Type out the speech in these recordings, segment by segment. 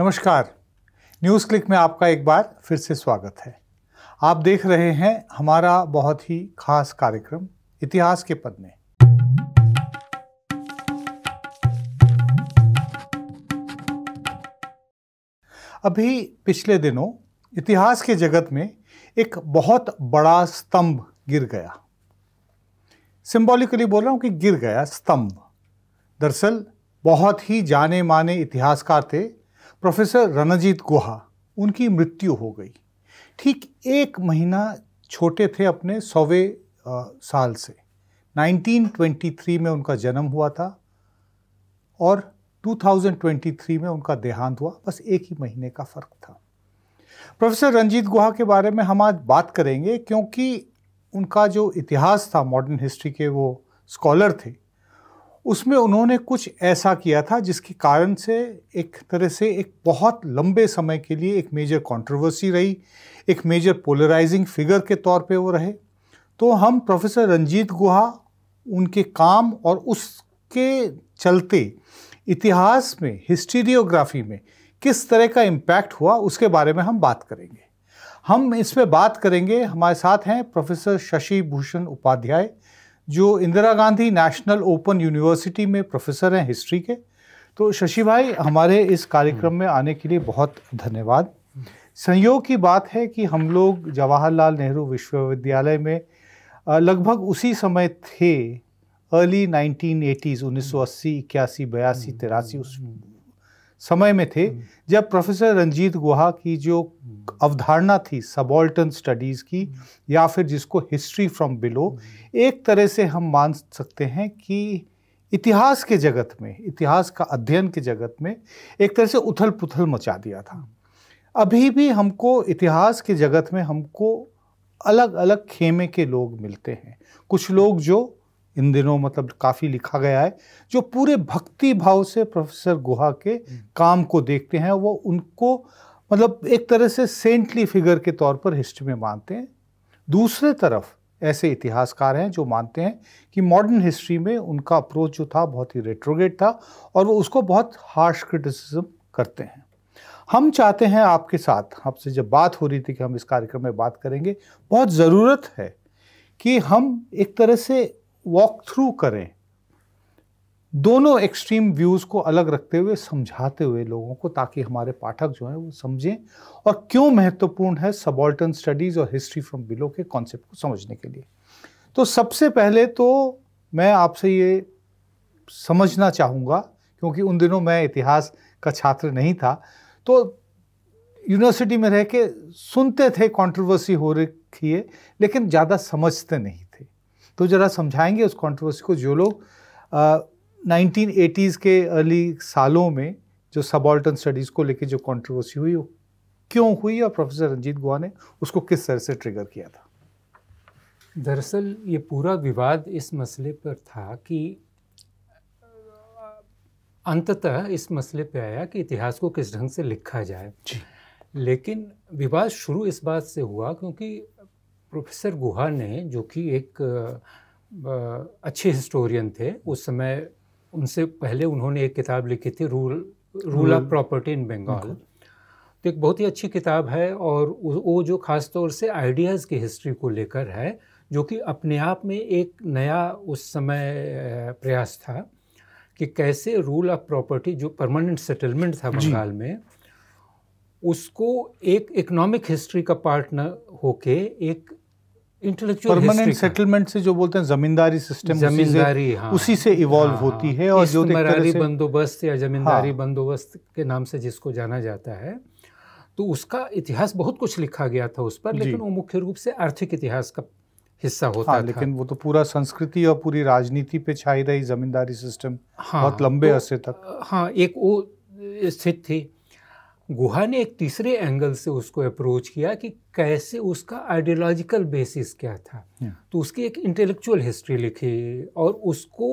नमस्कार news click में आपका एक बार फिर से स्वागत है आप देख रहे हैं हमारा बहुत ही खास कार्यक्रम इतिहास के पन्ने अभी पिछले दिनों इतिहास के जगत में एक बहुत बड़ा स्तंभ गिर गया सिंबॉलिकली बोल रहा हूं कि गिर गया स्तंभ दरअसल बहुत ही जाने माने इतिहासकार थे प्रोफेसर रणजीत गुहा उनकी मृत्यु हो गई ठीक एक महीना छोटे थे अपने सौवे साल से 1923 में उनका जन्म हुआ था और 2023 में उनका देहांत हुआ बस एक ही महीने का फ़र्क था प्रोफेसर रंजीत गुहा के बारे में हम आज बात करेंगे क्योंकि उनका जो इतिहास था मॉडर्न हिस्ट्री के वो स्कॉलर थे उसमें उन्होंने कुछ ऐसा किया था जिसके कारण से एक तरह से एक बहुत लंबे समय के लिए एक मेजर कंट्रोवर्सी रही एक मेजर पोलराइजिंग फिगर के तौर पे वो रहे तो हम प्रोफेसर रंजीत गुहा उनके काम और उसके चलते इतिहास में हिस्टीरियोग्राफी में किस तरह का इम्पैक्ट हुआ उसके बारे में हम बात करेंगे हम इस पर बात करेंगे हमारे साथ हैं प्रोफेसर शशि भूषण उपाध्याय जो Indira Gandhi national open university में प्रोफेसर हैं हिस्ट्री के तो शशि भाई हमारे इस कार्यक्रम में आने के लिए बहुत धन्यवाद संयोग की बात है कि हम लोग जवाहरलाल नेहरू विश्वविद्यालय में लगभग उसी समय थे अर्ली नाइनटीन एटीज़ उन्नीस सौ अस्सी इक्यासी बयासी तिरासी उस हम्म, हम्म, हम्म। समय में थे हम्म। जब प्रोफेसर रंजीत गुहा की जो हम्म। अवधारणा थी सबॉल्टन स्टडीज़ की हम्म। या फिर जिसको हिस्ट्री फ्रॉम बिलो एक तरह से हम मान सकते हैं कि इतिहास के जगत में इतिहास का अध्ययन के जगत में एक तरह से उथल पुथल मचा दिया था अभी भी हमको इतिहास के जगत में हमको अलग अलग खेमे के लोग मिलते हैं कुछ लोग जो इन दिनों मतलब काफ़ी लिखा गया है जो पूरे भक्ति भाव से प्रोफेसर गुहा के हम्म। काम को देखते हैं वो उनको मतलब एक तरह से सेंटली फिगर के तौर पर हिस्ट्री में मानते हैं दूसरे तरफ ऐसे इतिहासकार हैं जो मानते हैं कि मॉडर्न हिस्ट्री में उनका अप्रोच जो था बहुत ही रेट्रोगेट था और वो उसको बहुत हार्श क्रिटिसिज्म करते हैं हम चाहते हैं आपके साथ आपसे जब बात हो रही थी कि हम इस कार्यक्रम में बात करेंगे बहुत ज़रूरत है कि हम एक तरह से वॉक थ्रू करें दोनों एक्सट्रीम व्यूज़ को अलग रखते हुए समझाते हुए लोगों को ताकि हमारे पाठक जो हैं वो समझें और क्यों महत्वपूर्ण है सबॉल्टन स्टडीज़ और हिस्ट्री फ्रॉम बिलो के कॉन्सेप्ट को समझने के लिए तो सबसे पहले तो मैं आपसे ये समझना चाहूँगा क्योंकि उन दिनों मैं इतिहास का छात्र नहीं था तो यूनिवर्सिटी में रह के सुनते थे कंट्रोवर्सी हो रखी है लेकिन ज़्यादा समझते नहीं तो ज़रा समझाएंगे उस कंट्रोवर्सी को जो लोग नाइनटीन एटीज़ के अर्ली सालों में जो सबॉल्टन स्टडीज़ को लेकर जो कंट्रोवर्सी हुई वो क्यों हुई और प्रोफेसर रंजीत गुहा ने उसको किस तरह से ट्रिगर किया था दरअसल ये पूरा विवाद इस मसले पर था कि अंततः इस मसले पे आया कि इतिहास को किस ढंग से लिखा जाए लेकिन विवाद शुरू इस बात से हुआ क्योंकि प्रोफेसर गुहा ने जो कि एक अच्छे हिस्टोरियन थे उस समय उनसे पहले उन्होंने एक किताब लिखी थी rule rule of hmm. Property in Bengal तो एक बहुत ही अच्छी किताब है और वो जो ख़ास तौर से आइडियाज़ की हिस्ट्री को लेकर है जो कि अपने आप में एक नया उस समय प्रयास था कि कैसे रूल ऑफ प्रॉपर्टी जो परमानेंट सेटलमेंट था बंगाल में उसको एक इकोनॉमिक हिस्ट्री का पार्ट न होके एक परमानेंट सेटलमेंट से जो बोलते हैं जमींदारी सिस्टम जमींदारी उसी से, हाँ, उसी से इवॉल्व हाँ, होती है और जो मरारी बंदोबस्त या जमींदारी हाँ, बंदोबस्त के नाम से जिसको जाना जाता है तो उसका इतिहास बहुत कुछ लिखा गया था उस पर लेकिन वो मुख्य रूप से आर्थिक इतिहास का हिस्सा होता हाँ, था लेकिन वो तो पूरा संस्कृति और पूरी राजनीति पे छाई रही जमींदारी सिस्टम हाँ, बहुत लंबे तो, अरसे तक हाँ एक वो स्थिति थी गुहा ने एक तीसरे एंगल से उसको अप्रोच किया कि कैसे उसका आइडियोलॉजिकल बेसिस क्या था तो उसकी एक इंटेलेक्चुअल हिस्ट्री लिखी और उसको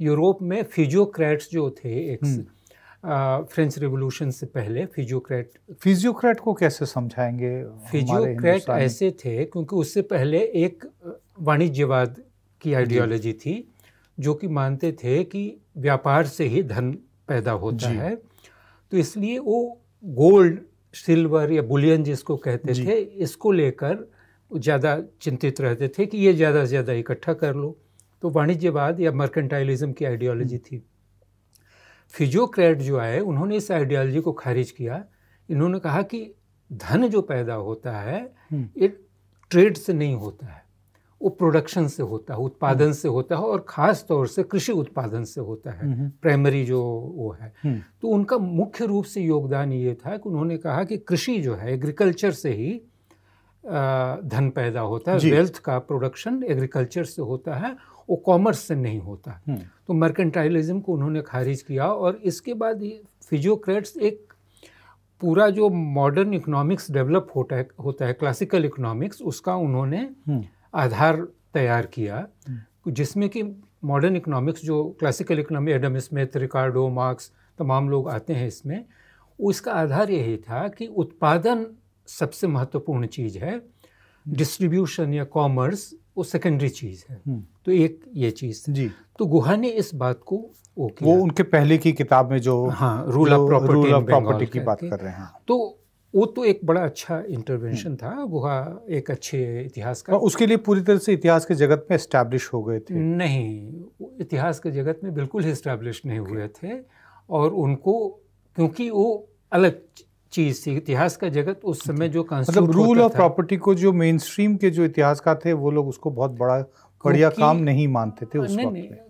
यूरोप में फिजियोक्रेट्स जो थे एक फ्रेंच hmm. रिवोल्यूशन से पहले फिजियोक्रेट फिजियोक्रैट को कैसे समझाएंगे फिजियोक्रैट ऐसे थे क्योंकि उससे पहले एक वाणिज्यवाद की आइडियोलॉजी थी जो कि मानते थे कि व्यापार से ही धन पैदा होता है तो इसलिए वो गोल्ड सिल्वर या बुलियन जिसको कहते थे इसको लेकर ज़्यादा चिंतित रहते थे कि ये ज़्यादा से ज़्यादा इकट्ठा कर लो तो वाणिज्यवाद या मर्केंटाइलिज्म की आइडियोलॉजी हम्म। थी फिजियोक्रैट जो आए उन्होंने इस आइडियोलॉजी को खारिज किया इन्होंने कहा कि धन जो पैदा होता है ये ट्रेड से नहीं होता है वो प्रोडक्शन से होता है उत्पादन हम्म। से होता है और ख़ास तौर से कृषि उत्पादन से होता है प्राइमरी हम्म। जो वो है हम्म। तो उनका मुख्य रूप से योगदान ये था कि उन्होंने कहा कि कृषि जो है एग्रीकल्चर से ही धन पैदा होता है वेल्थ का प्रोडक्शन एग्रीकल्चर से होता है वो कॉमर्स से नहीं होता तो मर्केंटाइलिज्म को उन्होंने खारिज किया और इसके बाद फिजियोक्रेट्स एक पूरा जो मॉडर्न इकोनॉमिक्स डेवलप होता है होता है क्लासिकल इकोनॉमिक्स उसका उन्होंने आधार तैयार किया हम्म। जिसमें कि मॉडर्न इकोनॉमिक्स जो classical economy Adam Smith Ricardo Marx तमाम लोग आते हैं इसमें उसका आधार यही था कि उत्पादन सबसे महत्वपूर्ण चीज़ है डिस्ट्रीब्यूशन हम्म। या कॉमर्स वो सेकेंडरी चीज़ है हम्म। तो एक ये चीज़ जी तो गुहा ने इस बात को वो, वो उनके पहले की किताब में जो हाँ रूल ऑफ प्रॉपर्टी की बात कर रहे हैं हाँ। तो वो तो एक बड़ा अच्छा इंटरवेंशन हम्म। था वो एक अच्छे इतिहास का उसके लिए पूरी तरह से इतिहास के जगत में इस्टेब्लिश हो गए थे नहीं इतिहास के जगत में बिल्कुल ही इस्टेब्लिश नहीं हुए थे और उनको क्योंकि वो अलग चीज़ थी इतिहास का जगत उस समय जो मतलब रूल ऑफ प्रॉपर्टी को जो मेन स्ट्रीम के जो इतिहासकार थे वो लोग उसको बहुत बड़ा बढ़िया काम नहीं मानते थे उस वक्त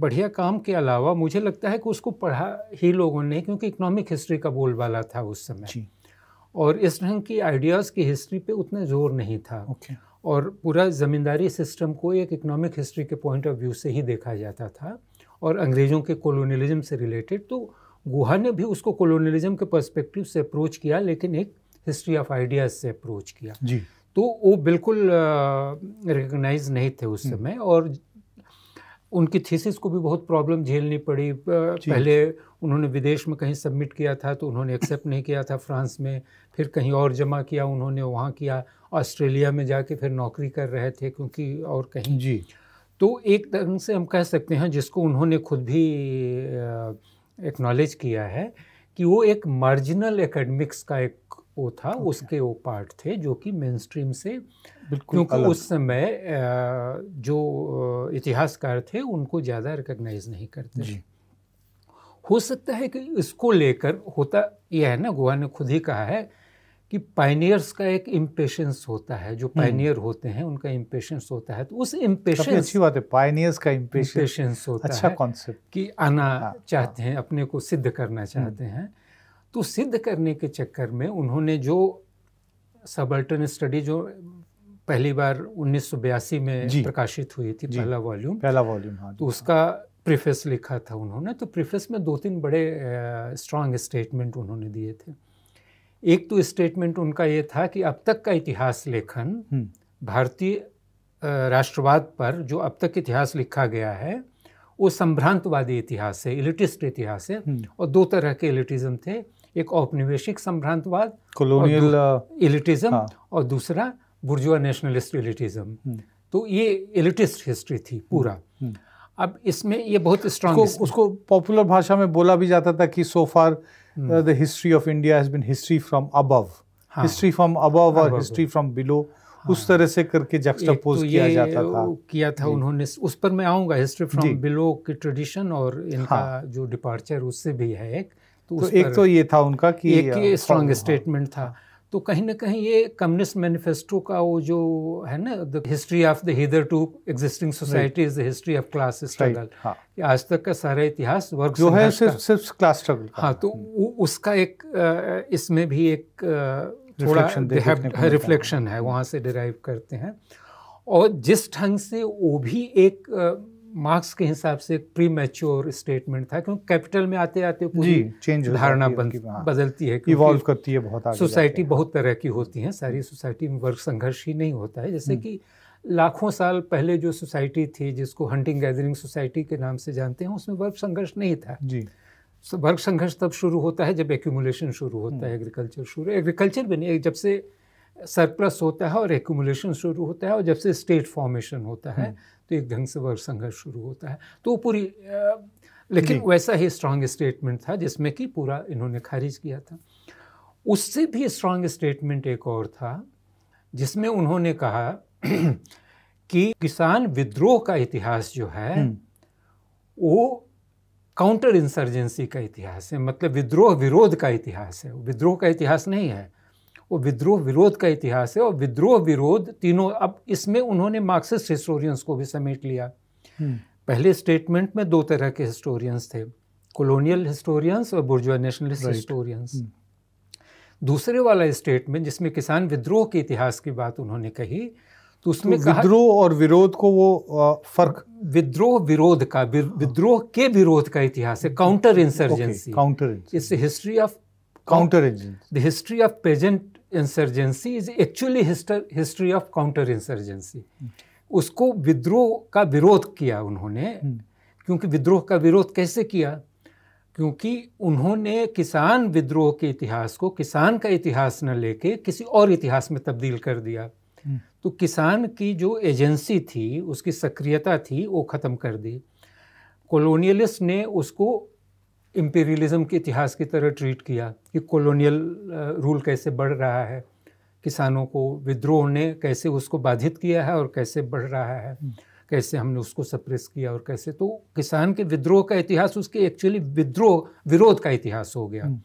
बढ़िया काम के अलावा मुझे लगता है कि उसको पढ़ा ही लोगों ने क्योंकि इकोनॉमिक हिस्ट्री का बोलबाला था उस समय और इस ढंग की आइडियाज़ की हिस्ट्री पे उतना जोर नहीं था okay. और पूरा ज़मींदारी सिस्टम को एक इकोनॉमिक हिस्ट्री के पॉइंट ऑफ व्यू से ही देखा जाता था और अंग्रेज़ों के कॉलोनियलिज्म से रिलेटेड तो गुहा ने भी उसको कॉलोनियलिज्म के पर्सपेक्टिव से अप्रोच किया लेकिन एक हिस्ट्री ऑफ आइडियाज़ से अप्रोच किया जी तो वो बिल्कुल रिकग्नाइज नहीं थे उस हम्म। समय और उनकी थीसिस को भी बहुत प्रॉब्लम झेलनी पड़ी पहले उन्होंने विदेश में कहीं सबमिट किया था तो उन्होंने एक्सेप्ट नहीं किया था फ्रांस में फिर कहीं और जमा किया उन्होंने वहाँ किया ऑस्ट्रेलिया में जाके फिर नौकरी कर रहे थे क्योंकि और कहीं जी तो एक तरह से हम कह सकते हैं जिसको उन्होंने खुद भी एक्नॉलेज किया है कि वो एक मार्जिनल एकेडमिक्स का एक वो था okay. उसके वो पार्ट थे जो कि मेन स्ट्रीम से क्योंकि उस समय जो इतिहासकार थे उनको ज़्यादा रिकग्नाइज नहीं करते जी। हो सकता है कि इसको लेकर होता यह है ना गोवा ने खुद ही कहा है कि पाइनियर्स का एक इम्पेशेंस होता है जो पाइनियर हम्म। होते हैं उनका इम्पेशेंस होता है तो उस इम्पेशेंस अच्छी बात है पाइनियर्स का इम्पेशेंस होता अच्छा है कॉन्सेप्ट कि आना हाँ, चाहते हाँ, हैं अपने को सिद्ध करना हम्म। चाहते हैं तो सिद्ध करने के चक्कर में उन्होंने जो सबल्टन स्टडी जो पहली बार उन्नीस में प्रकाशित हुई थी पहला वॉल्यूम पहला वॉल्यूम हाँ तो उसका प्रिफेस लिखा था उन्होंने तो प्रिफेस में दो तीन बड़े स्ट्रांग स्टेटमेंट उन्होंने दिए थे एक तो स्टेटमेंट उनका ये था कि अब तक का इतिहास लेखन हम्म। भारतीय राष्ट्रवाद पर जो अब तक इतिहास लिखा गया है वो संभ्रांतवादी इतिहास है इलिटिस्ट इतिहास है हम्म। और दो तरह के इलिटिज्म थे एक औपनिवेशिक सम्भ्रांतवाद कॉलोनियल एलिटिज्म हाँ। और दूसरा बुर्जुआ नेशनलिस्ट एलिटिज्म हम्म। तो ये एलिटिस्ट हिस्ट्री थी हम्म। पूरा हम्म। अब इसमें ये बहुत स्ट्रांग उसको, उसको पॉपुलर भाषा में बोला भी जाता था कि so far the history of India has been history from above history from above और हिस्ट्री फ्रॉम बिलो उस तरह से करके जक्सटापोज तो किया जाता था किया था उन्होंने उस पर मैं आऊंगा हिस्ट्री फ्रॉम बिलो की ट्रेडिशन और इनका हाँ। जो डिपार्चर उससे भी है एक तो, तो एक तो ये था उनका कि एक स्ट्रांग हाँ, स्टेटमेंट हाँ, हाँ। था तो कहीं ना कहीं ये कम्युनिस्ट मैनिफेस्टो का वो जो है ना the history of the hitherto existing society is the history of class struggle कि आज तक का सारा इतिहास वर्क जो है सिर्फ सिर्फ क्लास स्ट्रगल हाँ तो हम्म। उसका एक इसमें भी एक थोड़ा रिफ्लेक्शन है वहाँ से डिराइव करते हैं और जिस ढंग से वो भी एक मार्क्स के हिसाब से एक प्री मैच्योर स्टेटमेंट था क्योंकि कैपिटल में आते आते पूरी चेंज धारणा बन, बदलती है इवॉल्व करती है बहुत सोसाइटी बहुत तरह की होती है सारी सोसाइटी में वर्ग संघर्ष ही नहीं होता है जैसे हम्म। कि लाखों साल पहले जो सोसाइटी थी जिसको हंटिंग गैदरिंग सोसाइटी के नाम से जानते हैं उसमें वर्ग संघर्ष नहीं था जी वर्ग संघर्ष तब शुरू होता है जब एक्यूमुलेशन शुरू होता है एग्रीकल्चर हम्म। शुरू एग्रीकल्चर भी नहीं जब से सरप्लस होता है और एक्यूमुलेशन शुरू होता है और जब से स्टेट फॉर्मेशन होता है हम्म। तो एक ढंग से वर्ग संघर्ष शुरू होता है तो वो पूरी लेकिन वैसा ही स्ट्रांग स्टेटमेंट था जिसमें कि पूरा इन्होंने खारिज किया था उससे भी स्ट्रांग स्टेटमेंट एक और था जिसमें उन्होंने कहा कि किसान विद्रोह का इतिहास जो है हम्म। वो काउंटर इंसर्जेंसी का इतिहास है मतलब विद्रोह विरोध का इतिहास है विद्रोह का इतिहास नहीं है वो विद्रोह विरोध का इतिहास है और विद्रोह विरोध तीनों अब इसमें उन्होंने मार्क्सिस्ट हिस्टोरियंस को भी समेट लिया हम्म। पहले स्टेटमेंट में दो तरह के हिस्टोरियंस थे कॉलोनियल हिस्टोरियंस और बुर्जुआ नेशनलिस्ट हिस्टोरियंस हम्म। दूसरे वाला स्टेटमेंट जिसमें किसान विद्रोह के इतिहास की बात उन्होंने कही तो उसमें तो विद्रोह और विरोध को वो फर्क विद्रोह विरोध का हाँ। विद्रोह के विरोध का इतिहास है counter insurgency counter it's history of counter the history of peasant insurgency is actually history of counter insurgency उसको विद्रोह का विरोध किया उन्होंने क्योंकि विद्रोह का विरोध कैसे किया क्योंकि उन्होंने किसान विद्रोह के इतिहास को किसान का इतिहास न लेके किसी और इतिहास में तब्दील कर दिया तो किसान की जो एजेंसी थी उसकी सक्रियता थी वो ख़त्म कर दी कॉलोनियलिस्ट ने उसको इम्पेरियलिज्म के इतिहास की तरह ट्रीट किया कि कॉलोनियल रूल uh, कैसे बढ़ रहा है किसानों को विद्रोह ने कैसे उसको बाधित किया है और कैसे बढ़ रहा है हम्म। कैसे हमने उसको सप्रेस किया और कैसे तो किसान के विद्रोह का इतिहास उसके एक्चुअली विद्रोह विरोध का इतिहास हो गया हम्म।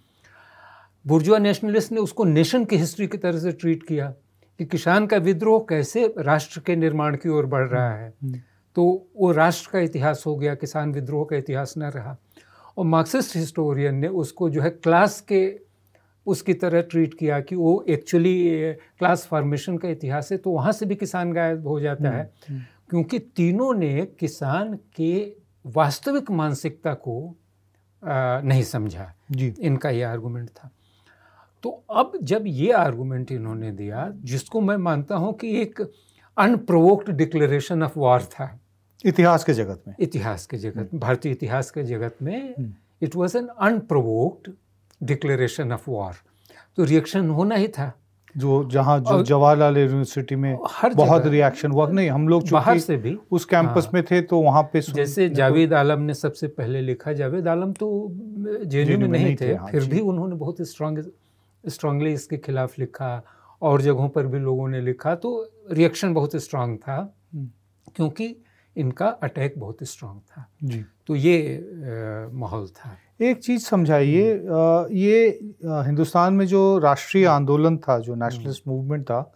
बुर्जुआ नेशनलिस्ट ने उसको नेशन की हिस्ट्री की तरह से ट्रीट किया कि किसान का विद्रोह कैसे राष्ट्र के निर्माण की ओर बढ़ रहा है हम्म। तो वो राष्ट्र का इतिहास हो गया किसान विद्रोह का इतिहास न रहा और मार्क्सिस्ट हिस्टोरियन ने उसको जो है क्लास के उसकी तरह ट्रीट किया कि वो एक्चुअली क्लास फॉर्मेशन का इतिहास है तो वहाँ से भी किसान गायब हो जाता हम्म, है हम्म। क्योंकि तीनों ने किसान के वास्तविक मानसिकता को आ, नहीं समझा जी इनका ये आर्गूमेंट था तो अब जब ये आर्गूमेंट इन्होंने दिया जिसको मैं मानता हूँ कि एक अनप्रोवोक्ड डिक्लेरेशन ऑफ वॉर था इतिहास के जगत में इतिहास के जगत में हम्म। भारतीय इतिहास के जगत में it was an unprovoked declaration of war तो रिएक्शन होना ही था जो जहाँ जो जवाहरलाल यूनिवर्सिटी में हर बहुत रिएक्शन हुआ नहीं हम लोग बाहर से भी उस कैंपस हाँ, में थे तो वहाँ पे जैसे जावेद आलम ने सबसे पहले लिखा जावेद आलम तो जे में नहीं, नहीं थे, थे हाँ, फिर भी उन्होंने बहुत स्ट्रांग स्ट्रांगली इसके खिलाफ लिखा और जगहों पर भी लोगों ने लिखा तो रिएक्शन बहुत स्ट्रांग था हम्म। क्योंकि इनका अटैक बहुत स्ट्रांग था जी तो ये माहौल था एक चीज़ समझाइए ये हिंदुस्तान में जो राष्ट्रीय आंदोलन था जो नेशनलिस्ट हम्म। मूवमेंट था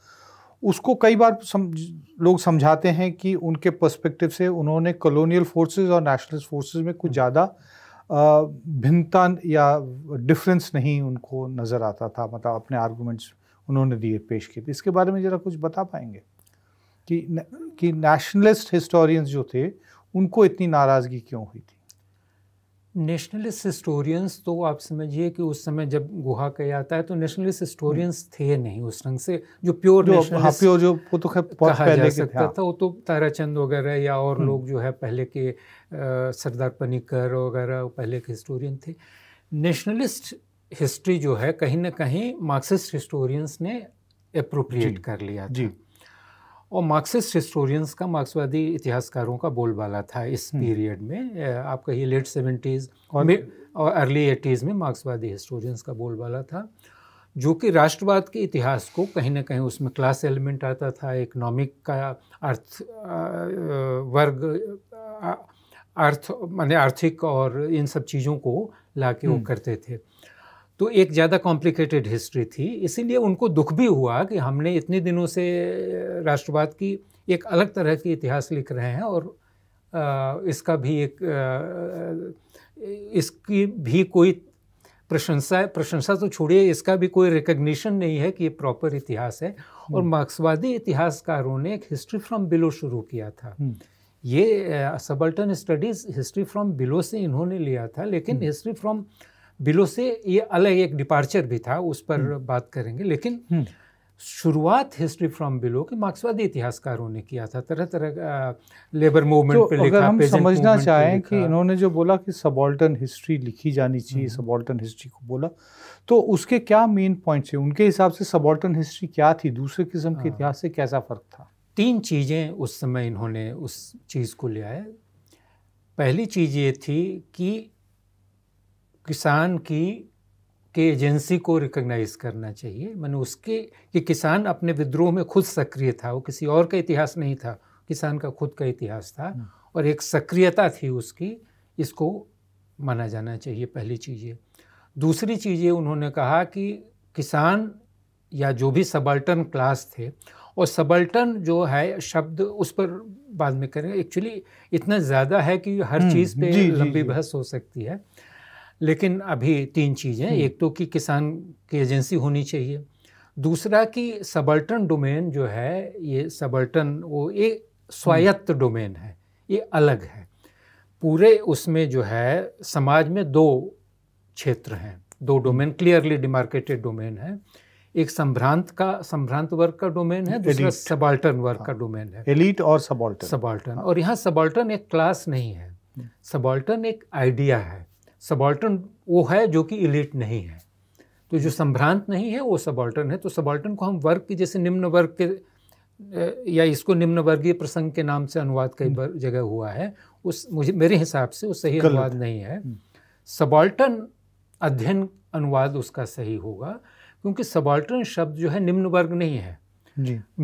उसको कई बार समझ लोग समझाते हैं कि उनके पर्सपेक्टिव से उन्होंने कॉलोनियल फोर्सेस और नेशनलिस्ट फोर्सेस में कुछ हम्म। ज़्यादा भिन्नता या डिफरेंस नहीं उनको नज़र आता था मतलब अपने आर्गूमेंट्स उन्होंने दिए पेश किए थे इसके बारे में ज़रा कुछ बता पाएंगे कि कि नेशनलिस्ट हिस्टोरियंस जो थे उनको इतनी नाराज़गी क्यों हुई थी नेशनलिस्ट हिस्टोरियंस तो आप समझिए कि उस समय जब गुहा कह आता है तो नेशनलिस्ट हिस्टोरियंस हम्म। थे नहीं उस ढंग से जो प्योर जो हाँ, प्योर जो वो तो खैर पहले जा सकता था।, हाँ। था वो तो ताराचंद वगैरह या और हम्म। लोग जो है पहले के सरदार पनिकर वगैरह पहले के हिस्टोरियन थे नेशनलिस्ट हिस्ट्री जो है कहीं ना कहीं मार्क्सिस्ट हिस्टोरियंस ने अप्रोप्रिएट कर लिया था। जी और मार्क्सिस्ट हिस्टोरियंस का मार्क्सवादी इतिहासकारों का बोलबाला था इस हम्म। पीरियड में आप कहिए लेट सेवेंटीज़ और और अर्ली एटीज़ में मार्क्सवादी हिस्टोरियंस का बोलबाला था जो कि राष्ट्रवाद के इतिहास को कहीं ना कहीं उसमें क्लास एलिमेंट आता था इकोनॉमिक का अर्थ वर्ग अर्थ माने आर्थिक और इन सब चीज़ों को ला के वो हम्म। करते थे तो एक ज़्यादा कॉम्प्लिकेटेड हिस्ट्री थी इसीलिए उनको दुख भी हुआ कि हमने इतने दिनों से राष्ट्रवाद की एक अलग तरह की इतिहास लिख रहे हैं और इसका भी एक इसकी भी कोई प्रशंसा प्रशंसा तो छोड़िए इसका भी कोई रिकग्निशन नहीं है कि ये प्रॉपर इतिहास है और हम्म। मार्क्सवादी इतिहासकारों ने एक हिस्ट्री फ्रॉम बिलो शुरू किया था हम्म। ये subaltern studies history from below से इन्होंने लिया था लेकिन हिस्ट्री फ्रॉम बिलो से ये अलग एक डिपार्चर भी था उस पर हम्म। बात करेंगे लेकिन हम्म। शुरुआत हिस्ट्री फ्रॉम बिलो के मार्क्सवादी इतिहासकारों ने किया था तरह तरह लेबर मूवमेंट पे लिखा अगर हम समझना चाहें कि इन्होंने जो बोला कि सबॉल्टन हिस्ट्री लिखी जानी चाहिए सबॉल्टन हम्म। हिस्ट्री को बोला तो उसके क्या मेन पॉइंट्स हैं उनके हिसाब से सबॉल्टन हिस्ट्री क्या थी दूसरे किस्म के हाँ। इतिहास से कैसा फ़र्क था तीन चीज़ें उस समय इन्होंने उस चीज़ को ले है पहली चीज़ ये थी कि किसान की के एजेंसी को रिकग्नाइज करना चाहिए मैंने उसके कि किसान अपने विद्रोह में खुद सक्रिय था वो किसी और का इतिहास नहीं था किसान का खुद का इतिहास था हम्म। और एक सक्रियता थी उसकी इसको माना जाना चाहिए पहली चीज़ ये दूसरी चीज़ ये उन्होंने कहा कि किसान या जो भी सबल्टन क्लास थे और सबल्टन जो है शब्द उस पर बाद में करेंगे एक्चुअली इतना ज़्यादा है कि हर हम्म, चीज़ पे जी, लंबी बहस हो सकती है लेकिन अभी तीन चीज़ें हम्म। एक तो कि किसान की एजेंसी होनी चाहिए दूसरा कि सबल्टन डोमेन जो है ये सबल्टन वो एक स्वायत्त हम्म। डोमेन है ये अलग है पूरे उसमें जो है समाज में दो क्षेत्र हैं दो हम्म। डोमेन क्लियरली डिमार्केटेड डोमेन है एक संभ्रांत का संभ्रांत वर्ग का डोमेन है दूसरा सबाल्टन वर्ग का हाँ। डोमेन है एलिट और सबाल्टन सबाल्टन हाँ। और यहाँ सबाल्टन एक क्लास नहीं है सबाल्टन एक आइडिया है सबॉल्टन वो है जो कि इलीट नहीं है तो जो संभ्रांत नहीं है वो सबॉल्टन है तो सबॉल्टन को हम वर्ग के जैसे निम्न वर्ग के या इसको निम्न वर्गीय प्रसंग के नाम से अनुवाद कई हम्म। जगह हुआ है उस मुझे मेरे हिसाब से वो सही अनुवाद नहीं है सबॉल्टन हम्म। अध्ययन अनुवाद उसका सही होगा क्योंकि सबॉल्टन शब्द जो है निम्न वर्ग नहीं है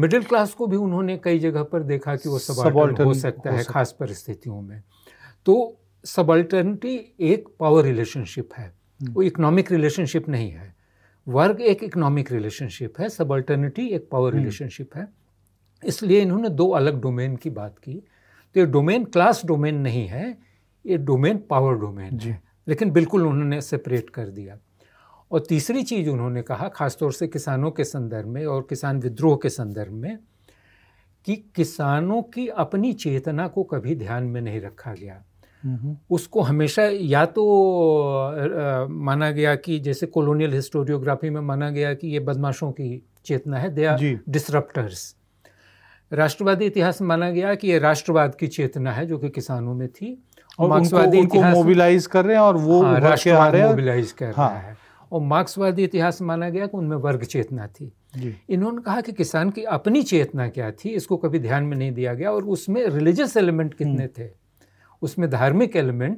मिडिल क्लास को भी उन्होंने कई जगह पर देखा कि वो सबॉल्टन हो सकता हो है खास परिस्थितियों में तो सबल्टर्निटी एक पावर रिलेशनशिप है हम्म। वो इकोनॉमिक रिलेशनशिप नहीं है वर्ग एक इकोनॉमिक रिलेशनशिप है सबल्टर्निटी एक पावर रिलेशनशिप हम्म। है इसलिए इन्होंने दो अलग डोमेन की बात की तो ये डोमेन क्लास डोमेन नहीं है ये डोमेन पावर डोमेन है लेकिन बिल्कुल उन्होंने सेपरेट कर दिया और तीसरी चीज़ उन्होंने कहा खासतौर से किसानों के संदर्भ में और किसान विद्रोह के संदर्भ में कि किसानों की अपनी चेतना को कभी ध्यान में नहीं रखा गया उसको हमेशा या तो आ, माना गया कि जैसे कॉलोनियल हिस्टोरियोग्राफी में माना गया कि ये बदमाशों की चेतना है दे आर डिसरप्टर्स राष्ट्रवादी इतिहास में माना गया कि ये राष्ट्रवाद की चेतना है जो कि किसानों में थी और मार्क्सवादी इतिहास मोबिलाइज कर रहे हैं और वो हाँ, राष्ट्रवाद मोबिलाइज कर रहा हाँ। है और मार्क्सवादी इतिहास माना गया कि उनमें वर्ग चेतना थी इन्होंने कहा कि किसान की अपनी चेतना क्या थी इसको कभी ध्यान में नहीं दिया गया और उसमें रिलीजियस एलिमेंट कितने हम्म। थे उसमें धार्मिक एलिमेंट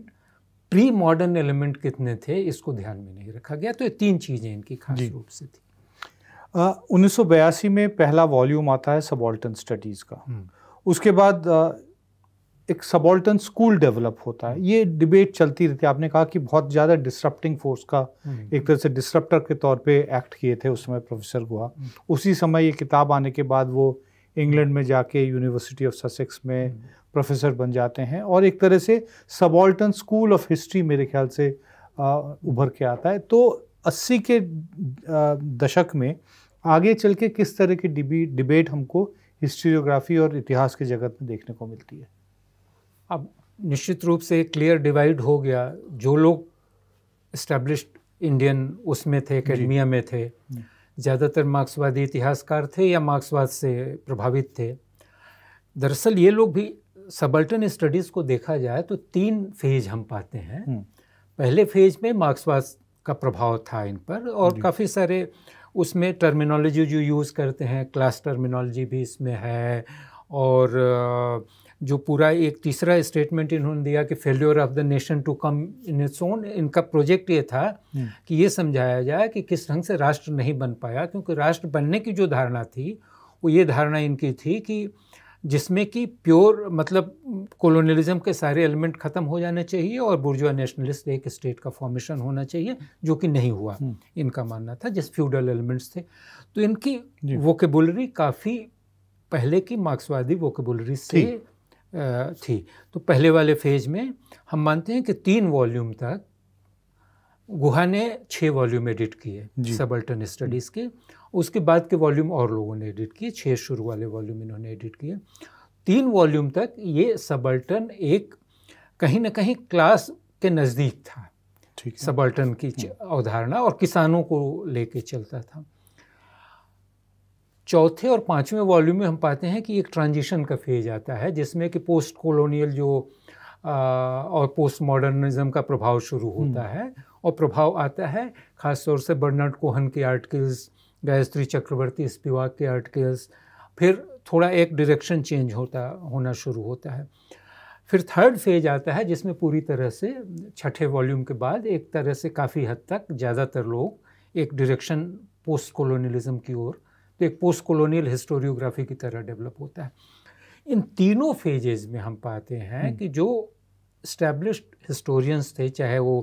प्री मॉडर्न एलिमेंट कितने थे इसको ध्यान में नहीं रखा गया तो ये तीन चीज़ें इनकी खास रूप से थी उन्नीस में पहला वॉल्यूम आता है सबॉल्टन स्टडीज़ का हम्म। उसके बाद आ, एक सबॉल्टन स्कूल डेवलप होता है ये डिबेट चलती रहती है आपने कहा कि बहुत ज़्यादा डिसरप्टिंग फोर्स का हम्म। एक तरह से डिसरप्टर के तौर पे एक्ट किए थे उस समय प्रोफेसर हम्म। गुहा उसी समय ये किताब आने के बाद वो इंग्लैंड में जाके यूनिवर्सिटी ऑफ ससेक्स में प्रोफेसर बन जाते हैं और एक तरह से सबॉल्टन स्कूल ऑफ हिस्ट्री मेरे ख्याल से उभर के आता है तो 80 के दशक में आगे चल के किस तरह की डिबी डिबेट हमको हिस्ट्रियोग्राफी और इतिहास के जगत में देखने को मिलती है अब निश्चित रूप से क्लियर डिवाइड हो गया जो लोग इस्टेब्लिश्ड इंडियन उसमें थे अकेडमिया में थे हम्म। ज़्यादातर मार्क्सवादी इतिहासकार थे या मार्क्सवाद से प्रभावित थे दरअसल ये लोग भी सबल्टन स्टडीज़ को देखा जाए तो तीन फेज हम पाते हैं हम्म। पहले फेज में मार्क्सवाद का प्रभाव था इन पर और काफ़ी सारे उसमें टर्मिनोलॉजी जो यूज़ करते हैं क्लास टर्मिनोलॉजी भी इसमें है और जो पूरा एक तीसरा स्टेटमेंट इन्होंने दिया कि failure of the nation to come in its own इनका प्रोजेक्ट ये था हम्म। कि ये समझाया जाए कि किस ढंग से राष्ट्र नहीं बन पाया क्योंकि राष्ट्र बनने की जो धारणा थी वो ये धारणा इनकी थी कि जिसमें कि प्योर मतलब कॉलोनियलिज्म के सारे एलिमेंट ख़त्म हो जाने चाहिए और बुर्जुआ नेशनलिस्ट एक स्टेट का फॉर्मेशन होना चाहिए जो कि नहीं हुआ हम्म। इनका मानना था जिस फ्यूडल एलिमेंट्स थे तो इनकी वोकेबुलरी काफ़ी पहले की मार्क्सवादी वोकेबुलरी से थी तो पहले वाले फेज में हम मानते हैं कि तीन वॉल्यूम तक गुहा ने छः वॉल्यूम एडिट किए सब अल्टन स्टडीज़ के उसके बाद के वॉल्यूम और लोगों ने एडिट किए छः शुरू वाले वॉल्यूम इन्होंने एडिट किए तीन वॉल्यूम तक ये सबल्टन एक कहीं ना कहीं क्लास के नज़दीक था सबल्टन की हम्म। अवधारणा और किसानों को लेके चलता था चौथे और पांचवें वॉल्यूम में हम पाते हैं कि एक ट्रांजिशन का फेज आता है जिसमें कि पोस्ट कॉलोनियल जो और पोस्ट मॉडर्निज़म का प्रभाव शुरू हम्म। होता है और प्रभाव आता है ख़ासतौर से बर्नर्ड कोहन के आर्टिकल्स गायत्री चक्रवर्ती स्पिवाक के आर्टिकल्स फिर थोड़ा एक डायरेक्शन चेंज होता होना शुरू होता है फिर थर्ड फेज आता है जिसमें पूरी तरह से छठे वॉल्यूम के बाद एक तरह से काफ़ी हद तक ज़्यादातर लोग एक डायरेक्शन पोस्ट कॉलोनियलिज्म की ओर तो एक पोस्ट कॉलोनियल हिस्टोरियोग्राफी की तरह डेवलप होता है इन तीनों फेजेज में हम पाते हैं हम्म। कि जो इस्टेब्लिश हिस्टोरियंस थे चाहे वो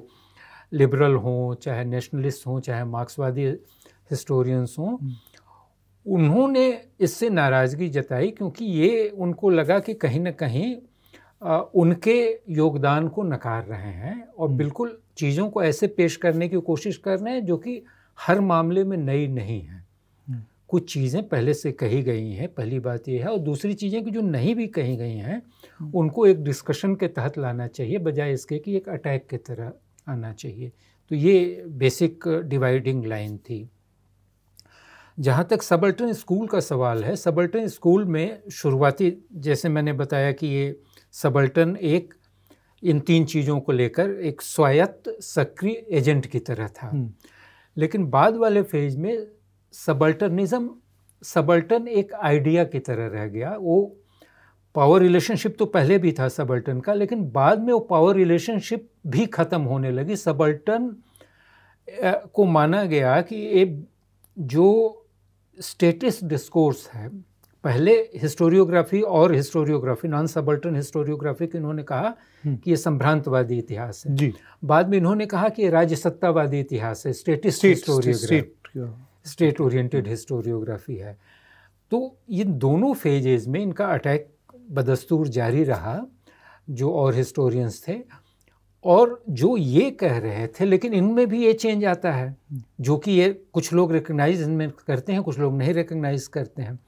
लिबरल हों चाहे नेशनलिस्ट हों चाहे मार्क्सवादी हिस्टोरियंस हों हम्म। उन्होंने इससे नाराज़गी जताई क्योंकि ये उनको लगा कि कहीं ना कहीं उनके योगदान को नकार रहे हैं और हम्म। बिल्कुल चीज़ों को ऐसे पेश करने की कोशिश कर रहे हैं जो कि हर मामले में नई नहीं है कुछ चीज़ें पहले से कही गई हैं पहली बात यह है और दूसरी चीज़ें कि जो नहीं भी कही गई हैं हम्म। उनको एक डिस्कशन के तहत लाना चाहिए बजाय इसके कि एक अटैक के तरह आना चाहिए तो ये बेसिक डिवाइडिंग लाइन थी जहाँ तक सबल्टन स्कूल का सवाल है सबल्टन स्कूल में शुरुआती जैसे मैंने बताया कि ये सबल्टन एक इन तीन चीज़ों को लेकर एक स्वायत्त सक्रिय एजेंट की तरह था हम्म। लेकिन बाद वाले फेज में सबल्टनिज्म सबल्टन एक आइडिया की तरह रह गया वो पावर रिलेशनशिप तो पहले भी था सबल्टन का लेकिन बाद में वो पावर रिलेशनशिप भी ख़त्म होने लगी सबल्टन को माना गया कि ये जो स्टेटस डिस्कोर्स है पहले हिस्टोरियोग्राफी और हिस्टोरियोग्राफी नॉन सबल्टन हिस्टोरियोग्राफी की इन्होंने कहा हम्म। कि ये संभ्रांतवादी इतिहास है जी बाद में इन्होंने कहा कि ये राज्य सत्तावादी इतिहास है statist historiography state oriented historiography है तो ये दोनों फेजेज़ में इनका अटैक बदस्तूर जारी रहा जो और हिस्टोरियंस थे और जो ये कह रहे थे लेकिन इनमें भी ये चेंज आता है जो कि ये कुछ लोग रिकग्नाइज इनमें करते हैं कुछ लोग नहीं रिकग्नाइज करते हैं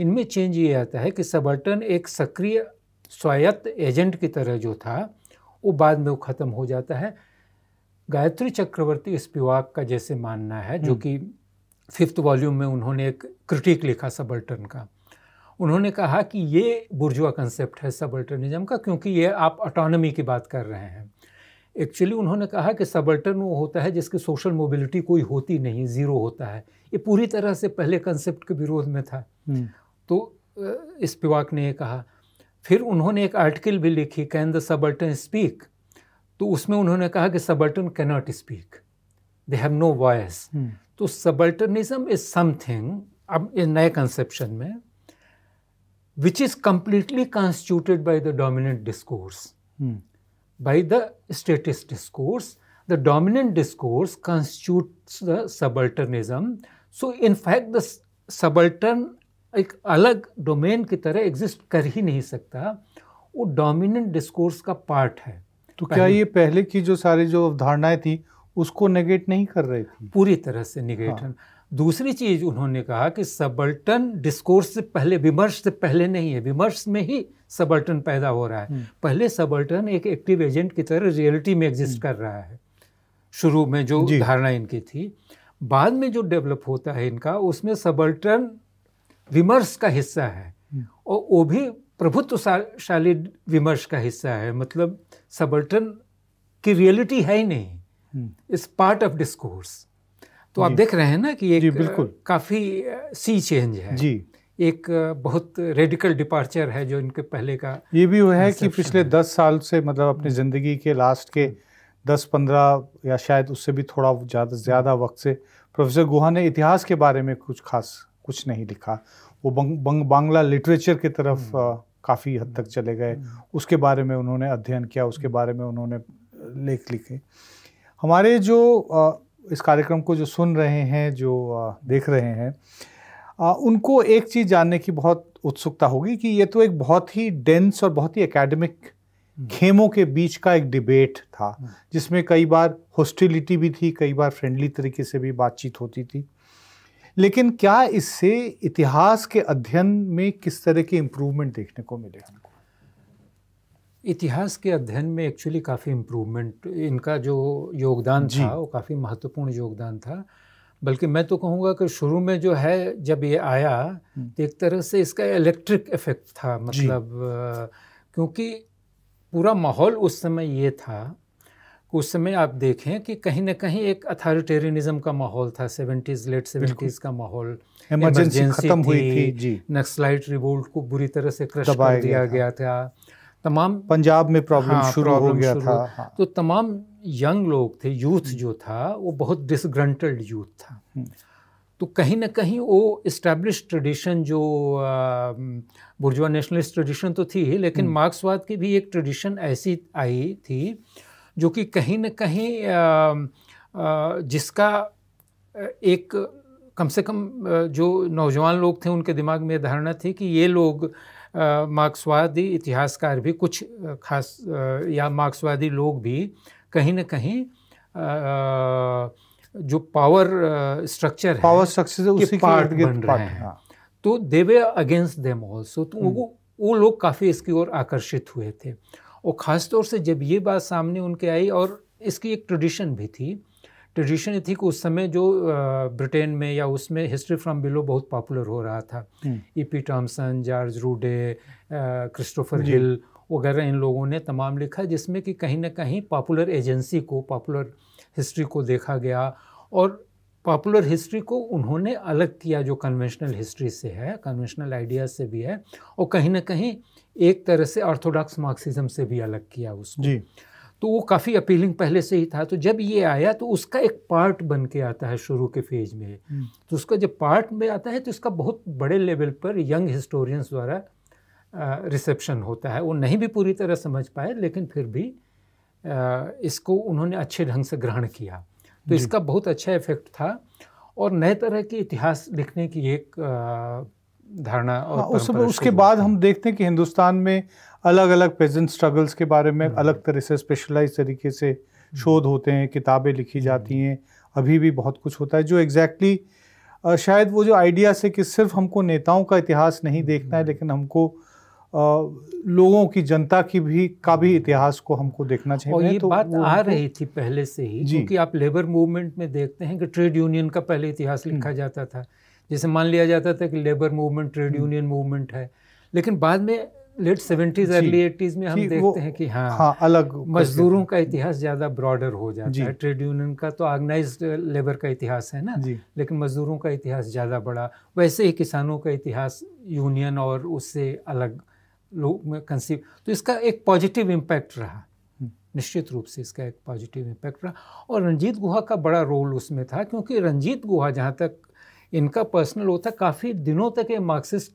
इनमें चेंज ये आता है कि सबर्टन एक सक्रिय स्वायत्त एजेंट की तरह जो था वो बाद में वो ख़त्म हो जाता है गायत्री चक्रवर्ती स्पिवाक का जैसे मानना है जो हम्म। कि फिफ्थ वॉल्यूम में उन्होंने एक क्रिटिक लिखा सबल्टन का उन्होंने कहा कि ये बुर्जुआ कंसेप्ट है सबल्टनिज्म का क्योंकि ये आप ऑटोनमी की बात कर रहे हैं एक्चुअली उन्होंने कहा कि सबल्टन वो होता है जिसकी सोशल मोबिलिटी कोई होती नहीं ज़ीरो होता है ये पूरी तरह से पहले कंसेप्ट के विरोध में था हम्म। तो इस पिवाक ने ये कहा फिर उन्होंने एक आर्टिकल भी लिखी कैन द सबल्टन स्पीक तो उसमें उन्होंने कहा कि subaltern cannot speak they have no voice तो सबल्टनिज्म इज समथिंग अब इस नए कंसेप्शन में which is completely constituted by the dominant discourse by the statist discourse the dominant discourse constitute the subalternism so in fact the subaltern एक अलग domain की तरह exist कर ही नहीं सकता वो डोमिनेंट डिस्कोर्स का पार्ट है तो क्या ये पहले की जो सारी जो अवधारणाएं थी उसको नेगेट नहीं कर रहे थे पूरी तरह से निगेट हाँ। दूसरी चीज उन्होंने कहा कि सबल्टन डिस्कोर्स से पहले विमर्श से पहले नहीं है विमर्श में ही सबल्टन पैदा हो रहा है हम्म। पहले सबल्टन एक एक्टिव एजेंट की तरह रियलिटी में एग्जिस्ट हम्म। कर रहा है शुरू में जो धारणा इनकी थी बाद में जो डेवलप होता है इनका उसमें सबल्टन विमर्श का हिस्सा है हम्म। और वो भी प्रभुत्वशाली विमर्श का हिस्सा है मतलब सबल्टन की रियलिटी है ही नहीं इज पार्ट ऑफ डिस्कोर्स तो आप देख रहे हैं ना कि एक बिल्कुल काफ़ी सी चेंज है जी एक बहुत रेडिकल डिपार्चर है जो इनके पहले का ये भी हुआ है कि पिछले है। दस साल से मतलब अपनी हम्म। ज़िंदगी के लास्ट के दस पंद्रह या शायद उससे भी थोड़ा ज़्यादा हम्म। ज़्यादा वक्त से प्रोफेसर गुहा ने इतिहास के बारे में कुछ खास कुछ नहीं लिखा वो बंग, बंग, बांग्ला लिटरेचर की तरफ हम्म। काफ़ी हद तक चले गए उसके बारे में उन्होंने अध्ययन किया उसके बारे में उन्होंने लेख लिखे हमारे जो इस कार्यक्रम को जो सुन रहे हैं जो देख रहे हैं उनको एक चीज़ जानने की बहुत उत्सुकता होगी कि ये तो एक बहुत ही डेंस और बहुत ही एकेडमिक हम्म। खेमों के बीच का एक डिबेट था हम्म। जिसमें कई बार हॉस्टिलिटी भी थी कई बार फ्रेंडली तरीके से भी बातचीत होती थी लेकिन क्या इससे इतिहास के अध्ययन में किस तरह के इम्प्रूवमेंट देखने को मिले हमको इतिहास के अध्ययन में एक्चुअली काफ़ी इम्प्रूवमेंट इनका जो योगदान था वो काफ़ी महत्वपूर्ण योगदान था बल्कि मैं तो कहूँगा कि शुरू में जो है जब ये आया हम्म। तो एक तरह से इसका इलेक्ट्रिक इफेक्ट था मतलब क्योंकि पूरा माहौल उस समय ये था उस समय आप देखें कि कहीं ना कहीं एक अथॉरिटेरियनिज्म का माहौल था सेवेंटीज लेट सेवेंटीज का माहौल एमरजेंसी खत्म हुई थी, थी नक्सलाइट रिवोल्ट को बुरी तरह से क्रश कर दिया गया था तमाम पंजाब में प्रॉब्लम हाँ, शुरू हो गया था हाँ। तो तमाम यंग लोग थे यूथ हम्म। जो था वो बहुत डिसग्रंटल्ड यूथ था हम्म। तो कहीं ना कहीं वो इस्टेब्लिश ट्रेडिशन जो बुर्जुआ नेशनलिस्ट ट्रेडिशन तो थी लेकिन मार्क्सवाद हम्म। की भी एक ट्रेडिशन ऐसी आई थी जो कि कहीं ना कहीं जिसका एक कम से कम जो नौजवान लोग थे उनके दिमाग में धारणा थी कि ये लोग मार्क्सवादी इतिहासकार भी कुछ खास या मार्क्सवादी लोग भी कहीं ना कहीं जो पावर स्ट्रक्चर है पावर स्ट्रक्चर से उसी पार्ट बन रहे हैं हाँ। तो देवे अगेंस्ट देम ऑल्सो तो हम्म। वो वो लोग काफ़ी इसकी ओर आकर्षित हुए थे और ख़ासतौर से जब ये बात सामने उनके आई और इसकी एक ट्रेडिशन भी थी ट्रेडिशन ये थी कि उस समय जो ब्रिटेन में या उसमें हिस्ट्री फ्रॉम बिलो बहुत पॉपुलर हो रहा था E P Thompson George Rudé Christopher Hill वगैरह इन लोगों ने तमाम लिखा जिसमें कि कहीं ना कहीं पॉपुलर एजेंसी को पॉपुलर हिस्ट्री को देखा गया और पॉपुलर हिस्ट्री को उन्होंने अलग किया जो कन्वेंशनल हिस्ट्री से है कन्वेंशनल आइडियाज से भी है और कहीं ना कहीं एक तरह से ऑर्थोडॉक्स मार्क्सिज्म से भी अलग किया उसको जी तो वो काफ़ी अपीलिंग पहले से ही था तो जब ये आया तो उसका एक पार्ट बन के आता है शुरू के फेज में हम्म। तो उसका जब पार्ट में आता है तो इसका बहुत बड़े लेवल पर यंग हिस्टोरियंस द्वारा रिसेप्शन होता है वो नहीं भी पूरी तरह समझ पाए लेकिन फिर भी आ, इसको उन्होंने अच्छे ढंग से ग्रहण किया तो इसका बहुत अच्छा इफेक्ट था और नए तरह के इतिहास लिखने की एक आ, धारणा और हाँ, उस उसके बाद हम देखते हैं कि हिंदुस्तान में अलग अलग प्रेजेंट स्ट्रगल्स के बारे में हम्म। अलग तरह से स्पेशलाइज तरीके से शोध होते हैं किताबें लिखी हम्म। जाती हैं अभी भी बहुत कुछ होता है जो एग्जैक्टली exactly, शायद वो जो आइडिया से कि सिर्फ हमको नेताओं का इतिहास नहीं हम्म। देखना है लेकिन हमको आ, लोगों की जनता की भी का भी इतिहास को हमको देखना चाहिए और ये तो बात आ रही थी पहले से ही क्योंकि आप लेबर मूवमेंट में देखते हैं कि ट्रेड यूनियन का पहले इतिहास लिखा जाता था जैसे मान लिया जाता था कि labour movement trade union movement है लेकिन बाद में लेट सेवेंटीज अर्ली एटीज में हम देखते हैं कि हाँ, हाँ अलग मजदूरों का इतिहास ज़्यादा ब्रॉडर हो जाता है ट्रेड यूनियन का तो ऑर्गेनाइज लेबर का इतिहास है ना लेकिन मजदूरों का इतिहास ज़्यादा बड़ा वैसे ही किसानों का इतिहास यूनियन और उससे अलग लोग में कंसीव तो इसका एक पॉजिटिव इम्पैक्ट रहा हम्म। निश्चित रूप से इसका एक पॉजिटिव इम्पैक्ट रहा और रंजीत गुहा का बड़ा रोल उसमें था क्योंकि रंजीत गुहा जहाँ तक इनका पर्सनल होता काफ़ी दिनों तक ये मार्क्सिस्ट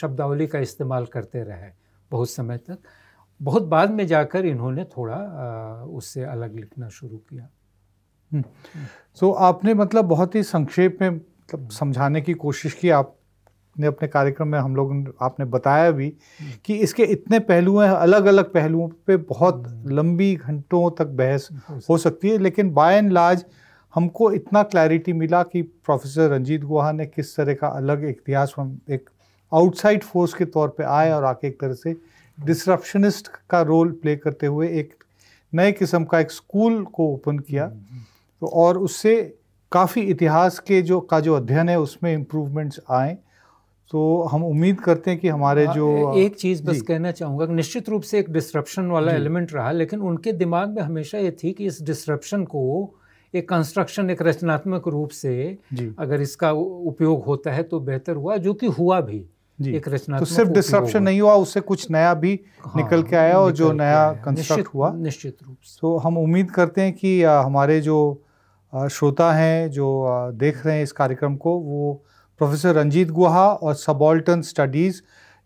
शब्दावली का इस्तेमाल करते रहे बहुत समय तक बहुत बाद में जाकर इन्होंने थोड़ा उससे अलग लिखना शुरू किया सो हम्म। so, आपने मतलब बहुत ही संक्षेप में मतलब समझाने की कोशिश की आपने अपने कार्यक्रम में हम लोग आपने बताया भी कि इसके इतने पहलू हैं अलग अलग पहलुओं पे बहुत हम्म। लंबी घंटों तक बहस हो सकती है लेकिन बाय एंड लार्ज हमको इतना क्लैरिटी मिला कि प्रोफेसर रंजीत गुहा ने किस तरह का अलग इतिहास एक आउटसाइड फोर्स के तौर पे आए और आके एक तरह से डिसरप्शनिस्ट का रोल प्ले करते हुए एक नए किस्म का एक स्कूल को ओपन किया तो और उससे काफ़ी इतिहास के जो का जो अध्ययन है उसमें इम्प्रूवमेंट्स आए तो हम उम्मीद करते हैं कि हमारे हाँ, जो एक चीज़ बस कहना चाहूँगा निश्चित रूप से एक डिसरप्शन वाला एलिमेंट रहा लेकिन उनके दिमाग में हमेशा ये थी कि इस डिसरप्शन को एक कंस्ट्रक्शन एक रचनात्मक रूप से अगर इसका उपयोग होता है तो बेहतर हुआ जो कि हुआ भी एक रचना तो सिर्फ डिस्ट्रप्शन नहीं हुआ उससे कुछ नया भी हाँ, निकल के आया और जो नया कंस्ट्रक्ट हुआ निश्चित रूप से तो हम उम्मीद करते हैं कि हमारे जो श्रोता हैं जो देख रहे हैं इस कार्यक्रम को वो प्रोफेसर रंजीत गुहा और subaltern studies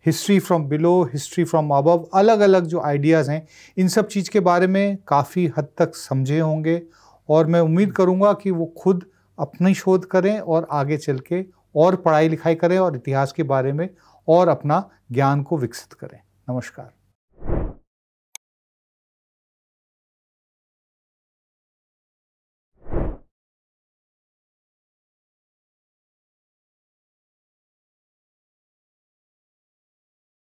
history from below history from above अलग अलग जो आइडियाज़ हैं इन सब चीज़ के बारे में काफ़ी हद तक समझे होंगे और मैं उम्मीद करूँगा कि वो खुद अपनी शोध करें और आगे चल के और पढ़ाई लिखाई करें और इतिहास के बारे में और अपना ज्ञान को विकसित करें नमस्कार